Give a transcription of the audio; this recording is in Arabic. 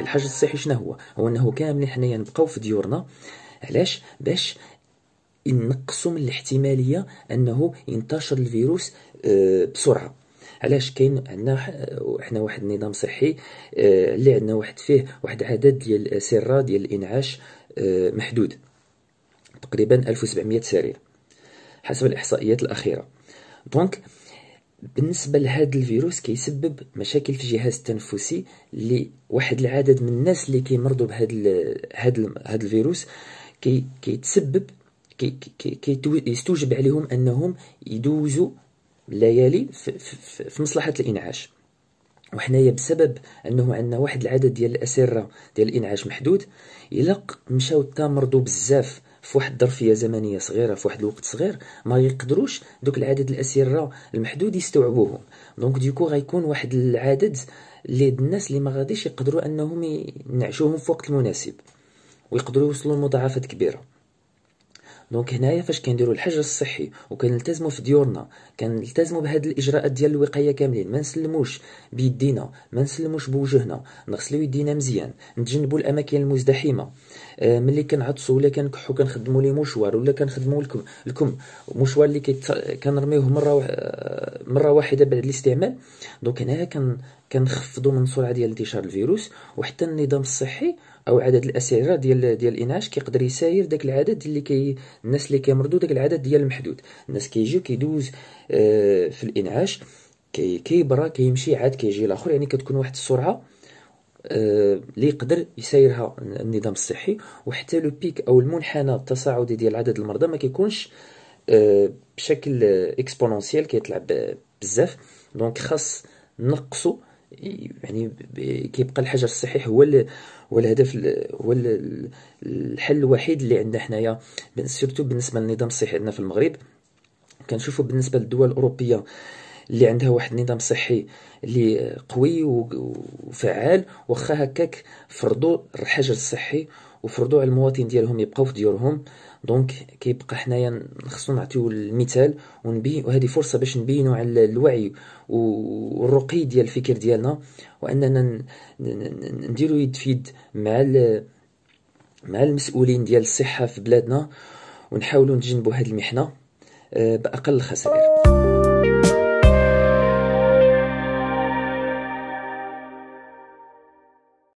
الحجر الصحي شنو هو هو انه كاملين حنايا نبقاو في ديورنا علاش باش نقصوا من الاحتماليه انه ينتشر الفيروس آه، بسرعه علاش كاين عندنا احنا واحد النظام صحي آه، اللي عندنا واحد فيه واحد عدد ديال السره ديال الانعاش آه، محدود تقريبا 1700 سرير حسب الاحصائيات الاخيره دونك بالنسبه لهذا الفيروس كيسبب مشاكل في الجهاز التنفسي لواحد العدد من الناس اللي كيمرضوا بهذا هذا هذا الفيروس كي كيتسبب كي كي يستوجب عليهم انهم يدوزوا ليالي في, في, في مصلحه الانعاش وحنايا بسبب انه عندنا واحد العدد ديال الاسره ديال الانعاش محدود الا مشاو تمرضوا بزاف في واحد الظرفيه زمنيه صغيره في واحد الوقت صغير ما يقدروش دوك العدد الاسره المحدود يستوعبوهم دونك ديكو غيكون واحد العدد اللي الناس اللي ما غاديش يقدروا انهم ينعشوهم في وقت مناسب ويقدروا يوصلوا لمضاعفات كبيره دونك هنايا فاش كنديروا الحجر الصحي وكنلتزموا في ديورنا كنلتزموا بهاد الاجراءات ديال الوقايه كاملين ما نسلموش بيدينا ما نسلموش بوجهنا نغسلوا يدينا مزيان نتجنبوا الاماكن المزدحمه آه، ملي كنعطسوا ولا كنكحوا كنخدموا لي مشوار ولا كنخدموا الكم الكم مشوار اللي كنرميوه مره آه، مره واحده بعد الاستعمال دونك هنايا كن كنخفضوا من السرعه ديال انتشار الفيروس وحتى النظام الصحي او عدد الاسعره ديال ديال الانعاش كيقدر يساير داك العدد اللي كي الناس اللي كيمرضوا داك العدد ديال المحدود الناس كيجيو كيدوز آه في الانعاش كي كيبرى كيمشي عاد كيجي الاخر يعني كتكون واحد السرعه آه، اللي آه يقدر يسايرها النظام الصحي وحتى لو بيك او المنحنى التصاعدي ديال عدد المرضى ما كيكونش آه، بشكل اكسبونونسيال كيطلع بزاف دونك خاص نقصوا يعني كيبقى الحجر الصحيح هو ال هو الهدف هو الحل الوحيد اللي عندنا حنايا سيرتو بالنسبه للنظام الصحي عندنا في المغرب كنشوفوا بالنسبه للدول الاوروبيه اللي عندها واحد النظام صحي اللي قوي وفعال واخا هكاك فرضوا الحجر الصحي وفرضوا على المواطن ديالهم يبقاو في ديورهم دونك كيبقى حنايا خصنا نعطيو المثال ونبي وهذه فرصه باش نبينوا على الوعي والرقي ديال الفكر ديالنا واننا نديرو يد في يد مع مع المسؤولين ديال الصحه في بلادنا ونحاولوا نتجنبوا هذه المحنه آه، باقل الخسائر